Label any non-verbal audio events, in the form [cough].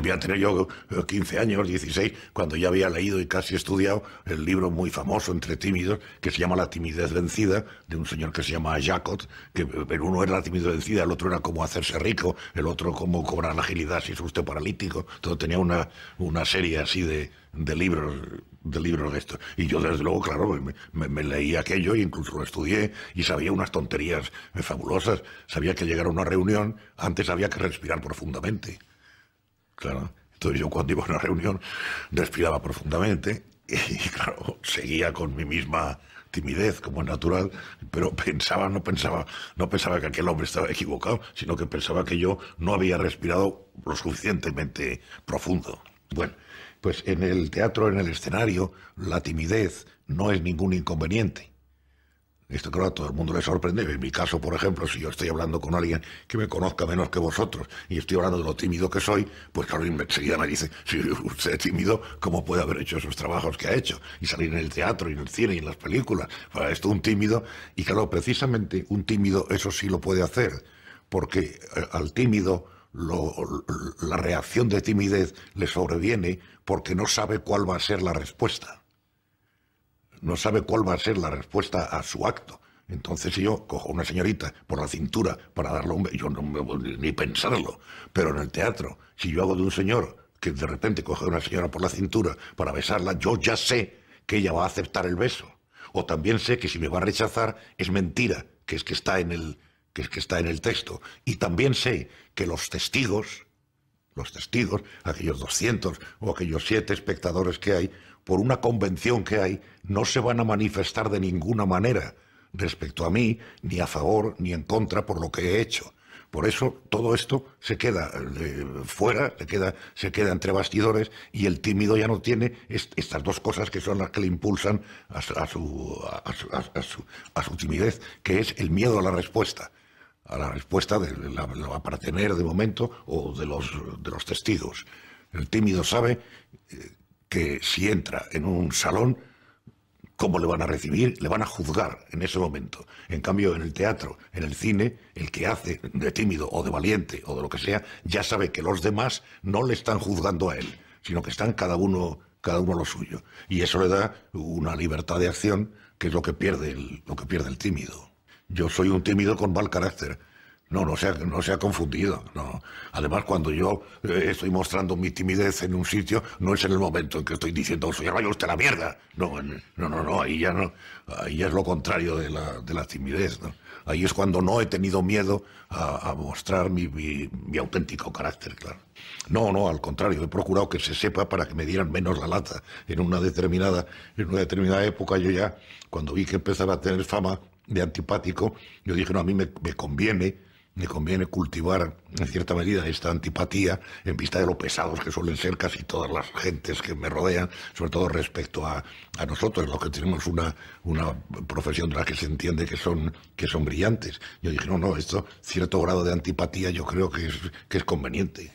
debía tener yo 15 eh, años, 16, cuando ya había leído y casi estudiado el libro muy famoso entre tímidos que se llama La timidez vencida, de un señor que se llama Jacob, que pero uno era la timidez vencida, el otro era cómo hacerse rico, el otro cómo cobrar agilidad si es usted paralítico. todo tenía una, una serie así de, de libros de libros de estos. Y yo, desde luego, claro, me, leí aquello e incluso lo estudié y sabía unas tonterías eh, fabulosas. Sabía que llegar a una reunión antes había que respirar profundamente. Claro. Entonces yo cuando iba a una reunión respiraba profundamente [laughs] y claro, seguía con mi misma timidez, como es natural, pero pensaba, no pensaba, no pensaba que aquel hombre estaba equivocado, sino que pensaba que yo no había respirado lo suficientemente profundo. Bueno, pues en el teatro, en el escenario, la timidez no es ningún inconveniente. Esto claro, a todo el mundo le sorprende. En mi caso, por ejemplo, si yo estoy hablando con alguien que me conozca menos que vosotros y estoy hablando de lo tímido que soy, pues claro, enseguida me dice, si usted es tímido, ¿cómo puede haber hecho esos trabajos que ha hecho? Y salir en el teatro, y en el cine, y en las películas. Para pues, esto un tímido, y claro, precisamente un tímido eso sí lo puede hacer, porque eh, al tímido... la reacción de timidez le sobreviene porque no sabe cuál va a ser la respuesta no sabe cuál va a ser la respuesta a su acto. Entonces si yo cojo a una señorita por la cintura para darle un beso, yo no me voy ni pensarlo, pero en el teatro, si yo hago de un señor que de repente coge a una señora por la cintura para besarla, yo ya sé que ella va a aceptar el beso. O también sé que si me va a rechazar es mentira, que es que está en el, que es que está en el texto. Y también sé que los testigos, los testigos, aquellos 200 o aquellos siete espectadores que hay, por una convención que hay, no se van a manifestar de ninguna manera respecto a mí, ni a favor, ni en contra por lo que he hecho. Por eso todo esto se queda eh, fuera, se queda, entre bastidores y el tímido ya no tiene estas dos cosas que son las que le impulsan a, su, timidez, que es el miedo a la respuesta, a la respuesta de la, lo para tener de momento o de los, de los testigos. El tímido sabe eh, que si entra en un salón, ¿cómo le van a recibir? Le van a juzgar en ese momento. En cambio, en el teatro, en el cine, el que hace de tímido o de valiente o de lo que sea, ya sabe que los demás no le están juzgando a él, sino que están cada uno cada uno lo suyo. Y eso le da una libertad de acción que es lo que pierde lo que pierde el tímido. Yo soy un tímido con mal carácter, no, no se, ha, no se confundido. No. Además, cuando yo eh, estoy mostrando mi timidez en un sitio, no es en el momento en que estoy diciendo, soy vaya usted la mierda. No, no, no, no, ahí ya no. Ahí es lo contrario de la, de la timidez. Ahí es cuando no he tenido miedo a, mostrar mi, auténtico carácter, claro. No, no, al contrario, he procurado que se sepa para que me dieran menos la lata. En una determinada, en una determinada época yo ya, cuando vi que empezaba a tener fama de antipático, yo dije, no, a mí me, me conviene me conviene cultivar en cierta medida esta antipatía en vista de lo pesados que suelen ser casi todas las gentes que me rodean, sobre todo respecto a, a nosotros, los que tenemos una, una profesión de la que se entiende que son, que son brillantes. Yo dije, no, no, esto, cierto grado de antipatía yo creo que es, que es conveniente.